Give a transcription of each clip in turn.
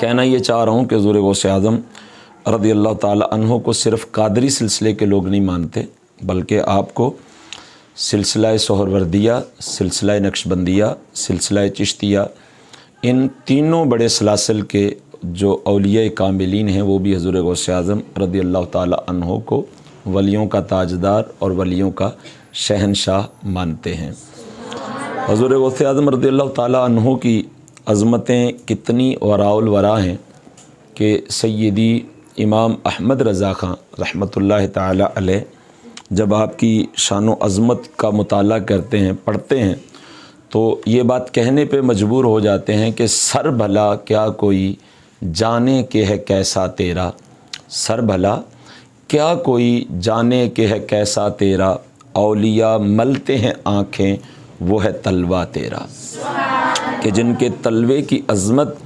कहना ये चाह रहा हूँ कि हजूर गौस आज़म रदी अल्लाह तहों को सिर्फ़ कादरी सिलसिले के लोग नहीं मानते बल्कि आपको सिलसिला सहरवर्दिया सिलसिला नक्शबंदिया सिलसिला चिश्तिया इन तीनों बड़े सलासल के जो अलिया कामिलीन हैं वो भी हजूर गौस आज़म रदी अल्लाह तहों को वलियों का ताजदार और वलियों का शहनशाह मानते हैं हजूर गौस आज़म रदी अल्लाह तहों की अज़मतें कितनी और वरा हैं कि सैदी इमाम अहमद रज़ा ख़ान रहमत ला जब आपकी शान अज़मत का मताल करते हैं पढ़ते हैं तो ये बात कहने पे मजबूर हो जाते हैं कि सर भला क्या कोई जाने के है कैसा तेरा सर भला क्या कोई जाने के है कैसा तेरा अलिया मलते हैं आँखें वो है तलवा तेरा कि जिनके तलवे की अज़मत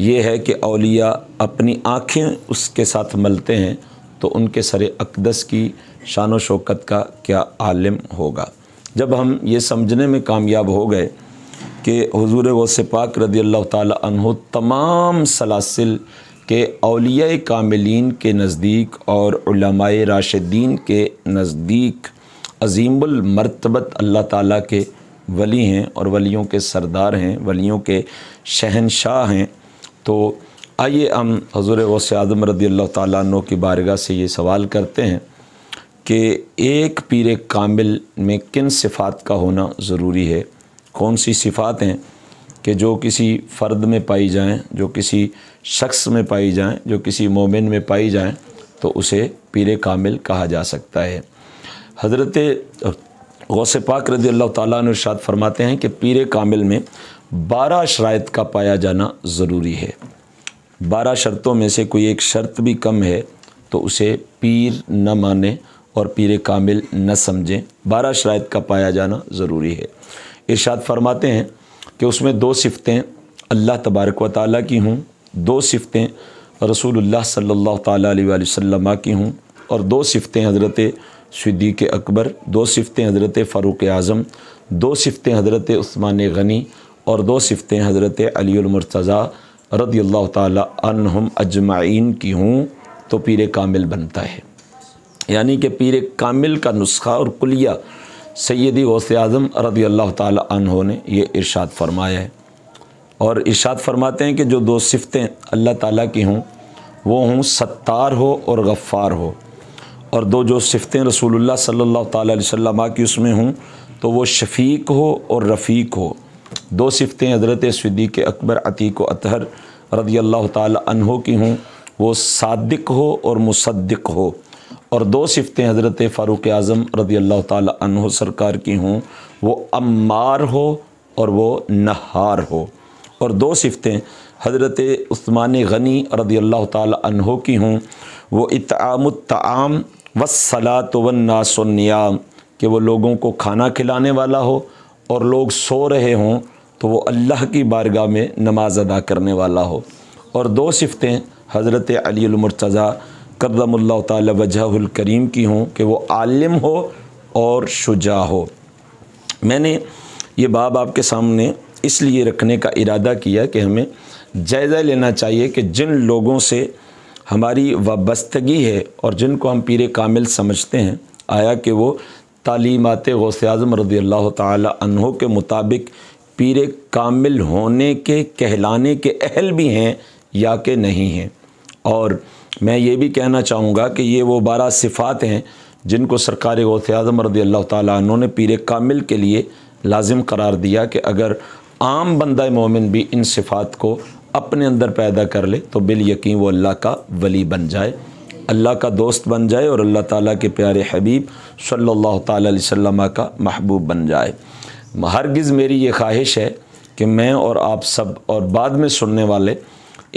ये है कि अलिया अपनी आँखें उसके साथ मलते हैं तो उनके सर अकदस की शान शौकत का क्या आलम होगा जब हम ये समझने में कामयाब हो गए कि हजूर वस पाक रदी अल्लाह तहों तमाम सलासिल के अलिया कामिलीन के नज़दीक और राशिदीन के नज़दीक अजीमरतबत अल्लाह ताली के वली हैं और वलियों के सरदार हैं वलियों के शहनशाह हैं तो आइए हम हजूर वस आदम रदी अल्लाह तु की बारगाह से ये सवाल करते हैं कि एक पीर कामिल में किन सिफ़ात का होना ज़रूरी है कौन सी सिफ़ात हैं कि जो किसी फ़र्द में पाई जाएं जो किसी शख्स में पाई जाएं जो किसी मोमिन में पाई जाएं तो उसे पीर कामिल कहा जा सकता है हज़रत गौसे पाक रजी अल्लाह तशात फरमाते हैं कि पीर कामिल में बारह शरात का पाया जाना ज़रूरी है बारह शर्तों में से कोई एक शर्त भी कम है तो उसे पीर न माने और पीर कामिल न समझें बारह शरात का पाया जाना ज़रूरी है इर्शाद फरमाते हैं कि उसमें दो सिफतें अल्लाह तबारक व ताली की हूँ दो सिफतें रसूल सल्ला अलैहि की हूँ और दो सिफतें हज़रत सिद्दीक अकबर दो सिफतें हज़रत फ़ारूक आज़म दो सिफतें हज़रत उस्मान गनी और दो सिफतें हज़रत अलीमरतज़ा रदी अल्लाह तहम अजमाइन की हूँ तो पीर कामिल बनता है यानी कि पीर कामिल का नुस्खा और कुलिया सैदी वस आज़म रदी अल्लाह तहों ने यह इर्शाद फरमाया है और इर्शाद फरमाते हैं कि जो दो सिफतें अल्लाह ताली की हों वो हों सत्तार हो और गफ़ार हो और दो जो सिफतें रसूलुल्लाह सल्लल्लाहु अलैहि वसल्लम की उसमें हूँ तो वो शफीक हो और रफ़ीक हो दो सिफतें हज़रत सदीक अकबर अतीक अतहर रदी अल्लाह तहों की हूँ वो सादिक हो और मुसद्दिक हो और दो सिफतें हज़रत फ़ारूक आज़म रदी अल्लाह तहों सरकार की हूँ वो अम्मार हो और वो नहार हो और दो सिफतें हज़रत उस्मान गनी रदी अल्लाह तहों की हूँ वो इताम वसला तो वन्नासनियाम कि वो लोगों को खाना खिलाने वाला हो और लोग सो रहे हों तो वो अल्लाह की बारगाह में नमाज अदा करने वाला हो और दो सिफतें हज़रत अलीमरतज़ा करदमल्ला तवजहलकरीम की हों कि वो आलिम हो और शुजा हो मैंने ये बाब आपके सामने इसलिए रखने का इरादा किया कि हमें जायज़ा लेना चाहिए कि जिन लोगों से हमारी वाबस्तगी है और जिनको हम पीर कामिल समझते हैं आया कि वो तालीमत गौस आज़म रदी अल्लाह तहों के मुताबिक पीर कामिल होने के कहलाने के अहल भी हैं या के नहीं हैं और मैं ये भी कहना चाहूँगा कि ये वो बारह सिफ़ात हैं जिनको सरकार गौस आजम रदी अल्लाह तहों ने पीर कामिल के लिए लाजिम करार दिया कि अगर आम बंदा मोमिन भी इन सिफ़ात को अपने अंदर पैदा कर ले तो बिल यकीन वो अल्लाह का वली बन जाए अल्लाह का दोस्त बन जाए और अल्लाह ताला के प्यारे हबीब सल्लल्लाहु अलैहि वसल्लम का महबूब बन जाए हरगिज़ मेरी ये ख्वाहिश है कि मैं और आप सब और बाद में सुनने वाले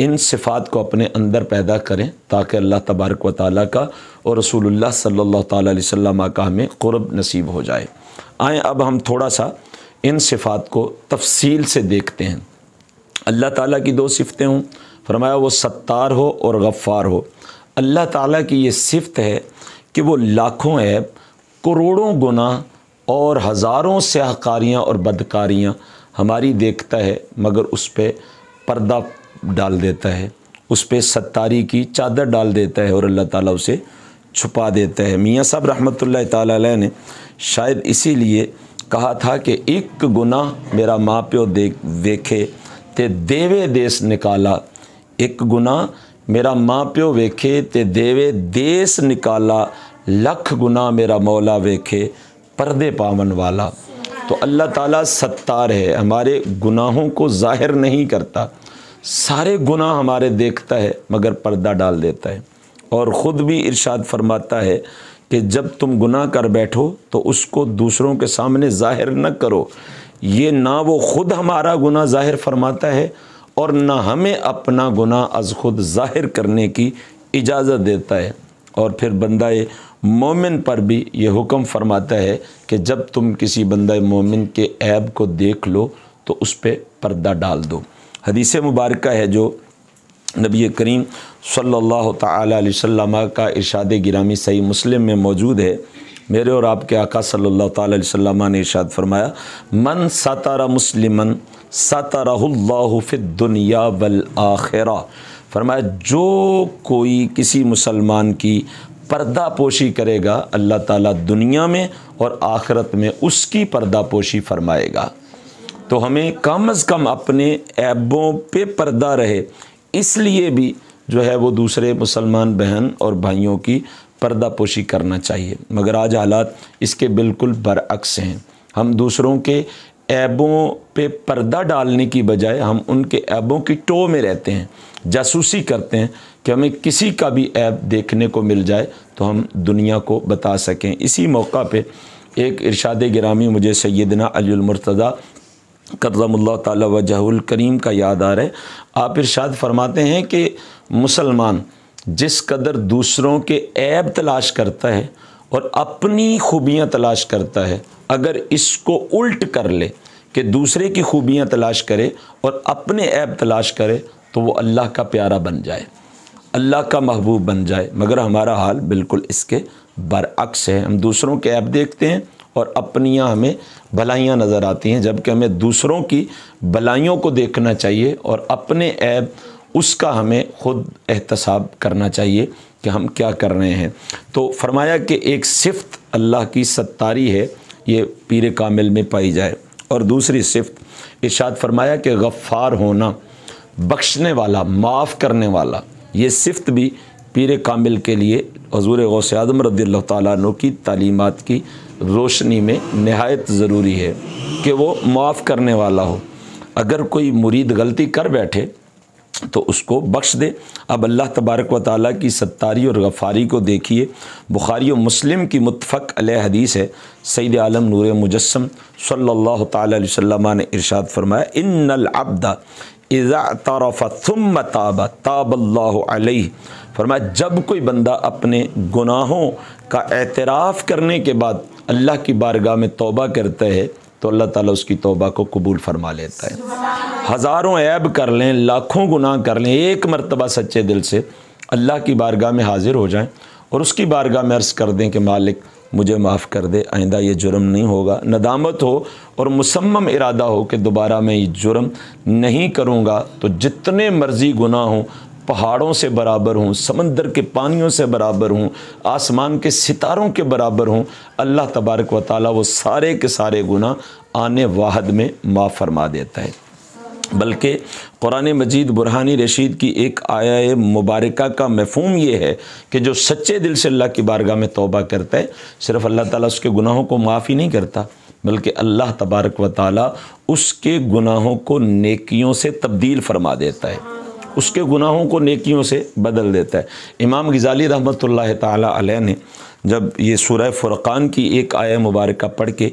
इन सिफ़ात को अपने अंदर पैदा करें ताकि अल्लाह तबारक व ताली का और रसूलुल्लाह सल्लल्लाहु अलैहि वसल्लम का हमें क़ुरब नसीब हो जाए आएँ अब हम थोड़ा सा इन सिफ़ात को तफसील से देखते हैं अल्लाह ताला की दो सिफतें हों फरमाया वो सत्तार हो और गफ़ार हो अल्लाह ताला की ये सिफत है कि वो लाखों ऐब करोड़ों गुना और हज़ारों स्याहकारियाँ और बदकारियाँ हमारी देखता है मगर उस पर पर्दा डाल देता है उस पर सत्तारी की चादर डाल देता है और अल्लाह ताला उसे छुपा देता है मियाँ साहब रहमत ला ने शायद इसीलिए कहा था कि एक गुना मेरा माँ प्यो देख देखे ते देवे देश निकाला एक गुना मेरा माँ प्यो वेखे ते देवे देश निकाला लख गुना मेरा मौला वेखे परदे पावन वाला तो अल्लाह ताला सत्तार है हमारे गुनाहों को ज़ाहिर नहीं करता सारे गुनाह हमारे देखता है मगर पर्दा डाल देता है और ख़ुद भी इरशाद फरमाता है कि जब तुम गुनाह कर बैठो तो उसको दूसरों के सामने ज़ाहिर न करो ये ना वो ख़ुद हमारा गुना ज़ाहिर फरमाता है और ना हमें अपना गुना अज खुद ज़ाहिर करने की इजाज़त देता है और फिर बंदा मोमिन पर भी ये हुक्म फरमाता है कि जब तुम किसी बंद मोमिन के ऐब को देख लो तो उस पर पर्दा डाल दो हदीस मुबारक है जो नबी करीम सल्ला अलैहि का इर्शाद गिरामी सही मुस्लिम में मौजूद है मेरे और आपके आका सल्लल्लाहु अलैहि वसल्लम ने इशाद फरमाया मन सतारा मुस्लिमन सताराफिद दुनिया वल आखिरा फरमाया जो कोई किसी मुसलमान की पर्दा पोशी करेगा अल्लाह ताला दुनिया में और आखरत में उसकी पर्दा पोशी फरमाएगा तो हमें कम अज़ कम अपने ऐबों पे पर्दा रहे इसलिए भी जो है वो दूसरे मुसलमान बहन और भाइयों की पर्दापोशी करना चाहिए मगर आज हालात इसके बिल्कुल बरअक्स हैं हम दूसरों के ऐबों पे पर्दा डालने की बजाय हम उनके ऐबों की टो में रहते हैं जासूसी करते हैं कि हमें किसी का भी ऐब देखने को मिल जाए तो हम दुनिया को बता सकें इसी मौका पे एक इरशाद ग्रामी मुझे सैदना अलीमरतदा करमल्ला ताली वजहुल करीम का याद आ रहा है आप इरशाद फरमाते हैं कि मुसलमान जिस कदर दूसरों के ऐब तलाश करता है और अपनी खूबियाँ तलाश करता है अगर इसको उल्ट कर ले कि दूसरे की खूबियाँ तलाश करे और अपने ऐब तलाश करे तो वो अल्लाह का प्यारा बन जाए अल्लाह का महबूब बन जाए मगर हमारा हाल बिल्कुल इसके बरअक्स है हम दूसरों के ऐप देखते हैं और अपनियाँ हमें भलाइयाँ नज़र आती हैं जबकि हमें दूसरों की भलाइयों को देखना चाहिए और अपने ऐप उसका हमें ख़ुद एहतसाब करना चाहिए कि हम क्या कर रहे हैं तो फरमाया कि एक सिफ्त अल्लाह की सत्तारी है ये पीर कामिल में पाई जाए और दूसरी सिफ्त इर्शाद फरमाया कि गफ़ार होना बख्शने वाला माफ़ करने वाला ये सिफ्त भी पीर कामिल के लिए हजूर गौस आदम रदील तु की तलीमत की रोशनी में नहायत ज़रूरी है कि वो माफ़ करने वाला हो अगर कोई मुरीद गलती कर बैठे तो उसको बख्श दे अब अल्लाह तबारक व ताली की सत्तारी और गफ़ारी को देखिए बुखारी और मुस्लिम की मुतफ़क़ हदीस है सईद आलम नूर मुजस्म सल्ला तसम ने इरशाद फरमाया इन अबदा इज़ा तारफ़ तुम फरमाया जब कोई बंदा अपने गुनाहों का एतराफ़ करने के बाद अल्लाह की बारगाह में तोबा करता है तो अल्लाह ताला उसकी तोबा को कबूल फरमा लेता है हज़ारों ऐब कर लें लाखों गुनाह कर लें एक मरतबा सच्चे दिल से अल्लाह की बारगाह में हाज़िर हो जाएं और उसकी बारगाह में अर्ज़ कर दें कि मालिक मुझे माफ़ कर दे आइंदा ये जुर्म नहीं होगा नदामत हो और मुसम्म इरादा हो कि दोबारा मैं ये जुर्म नहीं करूँगा तो जितने मर्ज़ी गुनाह हों पहाड़ों से बराबर हूँ समंदर के पानियों से बराबर हूँ आसमान के सितारों के बराबर हूँ अल्लाह तबारक व ताली वो सारे के सारे गुना आने वाहद में माफ़ फरमा देता है बल्कि कुरान मजीद बुरहानी रशीद की एक आया मुबारक का मफहम यह है कि जो सच्चे दिल से अल्लाह की बारगाह में तोबा करता है सिर्फ अल्लाह ताला उसके गुनाहों को माफ़ी नहीं करता बल्कि अल्लाह तबारक व ताली उसके गुनाहों को नेकियों से तब्दील फरमा देता है उसके गुनाहों को नेकियों से बदल देता है इमाम गज़ाली रहमत ताली ने जब ये सूरह फ़ुरक़ान की एक आया मुबारक पढ़ के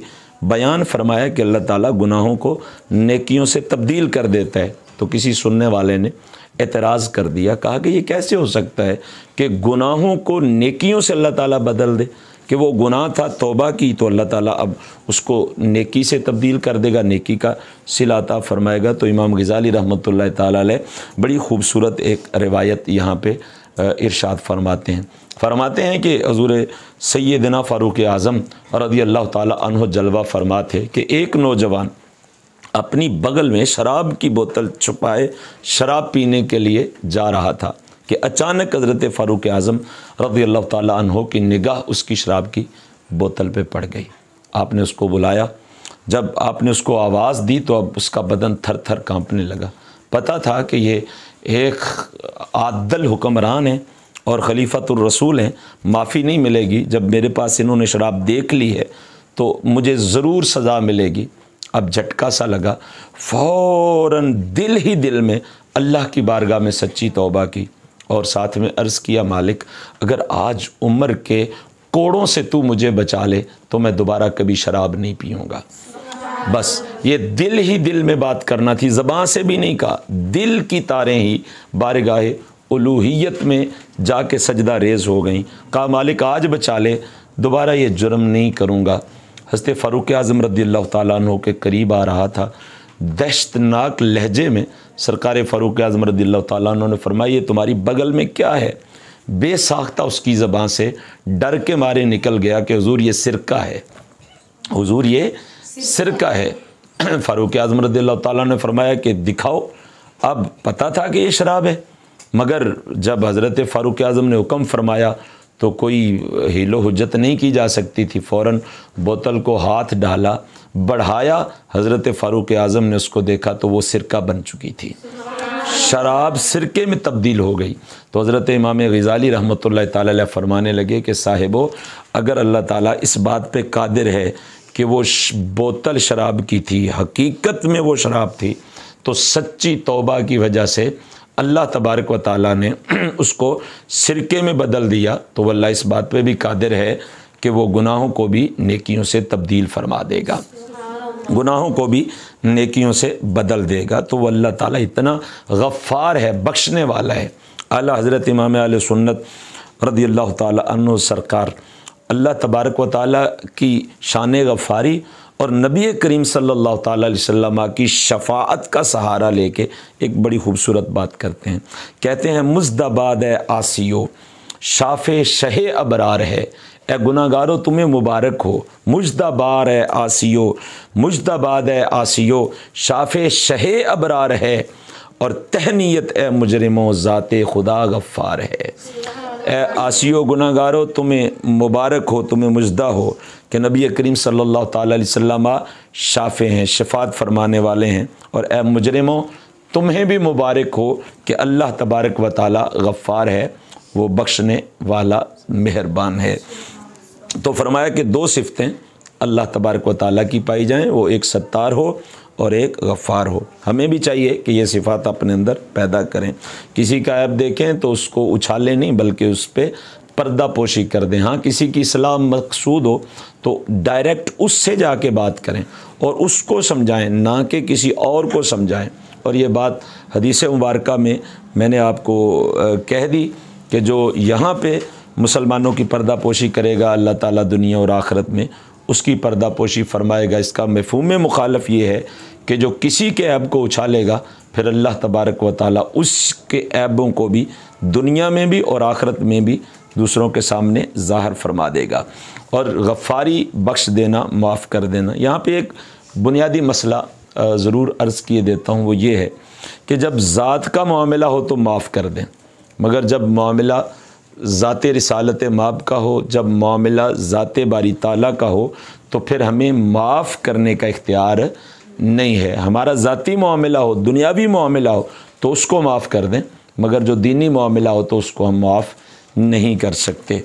बयान फरमाया कि अल्लाह ताली गुनाहों को नेकियों से तब्दील कर देता है तो किसी सुनने वाले ने एतराज़ कर दिया कहा कि ये कैसे हो सकता है कि गुनाहों को नेकियों से अल्लाह ताली बदल दे कि वो गुनाह था तोबा की तो अल्लाह ताला अब उसको नेकी से तब्दील कर देगा नेकी का सिलाता फरमाएगा तो इमाम गज़ाली रहमत ताल बड़ी खूबसूरत एक रिवायत यहाँ पे इरशाद फरमाते हैं फरमाते हैं कि हजूर सैदना फ़ारूक आज़म रदी अल्लाह तह जलवा फरमाते कि एक नौजवान अपनी बगल में शराब की बोतल छुपाए शराब पीने के लिए जा रहा था कि अचानक हज़रत फ़ारूक आज़म रदी अल्लाह हो कि निगाह उसकी शराब की बोतल पर पड़ गई आपने उसको बुलाया जब आपने उसको आवाज़ दी तो अब उसका बदन थर थर काँपने लगा पता था कि ये एक आदल हुक्मरान है और खलीफतरसूल हैं माफ़ी नहीं मिलेगी जब मेरे पास इन्होंने शराब देख ली है तो मुझे ज़रूर सज़ा मिलेगी अब झटका सा लगा फ़ौर दिल ही दिल में अल्लाह की बारगाह में सच्ची तोबा की और साथ में अर्ज़ किया मालिक अगर आज उम्र के कोड़ों से तू मुझे बचा ले तो मैं दोबारा कभी शराब नहीं पीऊँगा बस ये दिल ही दिल में बात करना थी ज़बाँ से भी नहीं कहा दिल की तारें ही बारगाह उलूहियत में जाके सजदा रेज हो गई कहा मालिक आज बचा ले दोबारा ये जुर्म नहीं करूँगा हंसते फ़ारूक आज़म रदी अल्लाह के करीब आ रहा था दहशतनाक लहजे में सरकार फ़ारूक आज़म रदी ने फरमाई तुम्हारी बगल में क्या है बेसाख्ता उसकी ज़बान से डर के मारे निकल गया कि हजूर ये सिरका है हजूर ये सिरका है फ़ारूक आज़म रदी ने फरमाया कि दिखाओ अब पता था कि ये शराब है मगर जब हज़रत फ़ारूक आज़म ने हुक्म फरमाया तो कोई हीलो हजत नहीं की जा सकती थी फ़ौर बोतल को हाथ डाला बढ़ाया हज़रत फ़ारूक आज़म ने उसको देखा तो वो सिरका बन चुकी थी शराब सिरके में तब्दील हो गई तो हज़रत इमाम गज़ाली रहमत ला फरमाने लगे कि साहेबो अगर अल्लाह ताली इस बात पर कादिर है कि वो बोतल शराब की थी हकीकत में वो शराब थी तो सच्ची तोबा की वजह से अल्लाह तबारक व ताली ने उसको सिरके में बदल दिया तो वल्ला इस बात पर भी कादिर है कि वो गुनाहों को भी नेकियों से तब्दील फरमा देगा गुनाहों को भी नेकियों से बदल देगा तो वह अल्लाह ताला इतना गफ़ार है बख्शने वाला है अला हज़रत इमाम आल सुन्नत रदी अल्लाह तन सरकार अल्लाह तबारक व ताली की शान गफ़ारी और नबी करीम सल्लल्लाहु अलैहि वसल्लम की शफात का सहारा लेके एक बड़ी खूबसूरत बात करते हैं कहते हैं मुजदाबाद आसियो शाफ़ शह अबरार है ए गुनागारो तुम्हें मुबारक हो मुजदाबार है आसियो मुजदाबाद है आसियो शाफ़ शहे अबरार है और तहनीत ए मुजरमो ज़ात खुदा गफ़ार है ए आसियो गुनागारो तुम्हें मुबारक हो तुम्हें मुजदा हो कि नबी करीम सल्लल्लाहु अलैहि वसल्लम शाफ़े हैं शफात फरमाने वाले हैं और ए मुजरमो तुम्हें भी मुबारक हो कि अल्लाह तबारक व ताली गफ़ार है वो बख्शने वाला मेहरबान है तो फरमाया कि दो सिफतें अल्लाह तबारक व ताली की पाई जाएँ वो एक सत्तार हो और एक गफ़ार हो हमें भी चाहिए कि ये सिफात अपने अंदर पैदा करें किसी का ऐप देखें तो उसको उछालें नहीं बल्कि उस पर पर्दा पोशी कर दें हाँ किसी की सलाह मकसूद हो तो डायरेक्ट उससे जाके बात करें और उसको समझाएं ना कि किसी और को समझाएं और ये बात हदीस मुबारक में मैंने आपको कह दी कि जो यहाँ पे मुसलमानों की पर्दा पोशी करेगा अल्लाह ताला दुनिया और आखरत में उसकी पर्दा पोशी फरमाएगा इसका मफहम मुखालफ ये है कि जो किसी के ऐब को उछालेगा फिर अल्लाह तबारक व ताली उसके ऐबों को भी दुनिया में भी और आखरत में भी दूसरों के सामने ज़ाहर फरमा देगा और गफ़ारी बख्श देना माफ़ कर देना यहाँ पे एक बुनियादी मसला ज़रूर अर्ज़ किए देता हूँ वो ये है कि जब ज़ात का मामला हो तो माफ़ कर दें मगर जब मामला ज़ात रसालत माप का हो जब मामला ज़ात बारी ताला का हो तो फिर हमें माफ़ करने का इख्तियार नहीं है हमारा ज़ाती मामला हो दुनियावी मामला हो तो उसको माफ़ कर दें मगर जो दीनी मामला हो तो उसको हम माफ़ नहीं कर सकते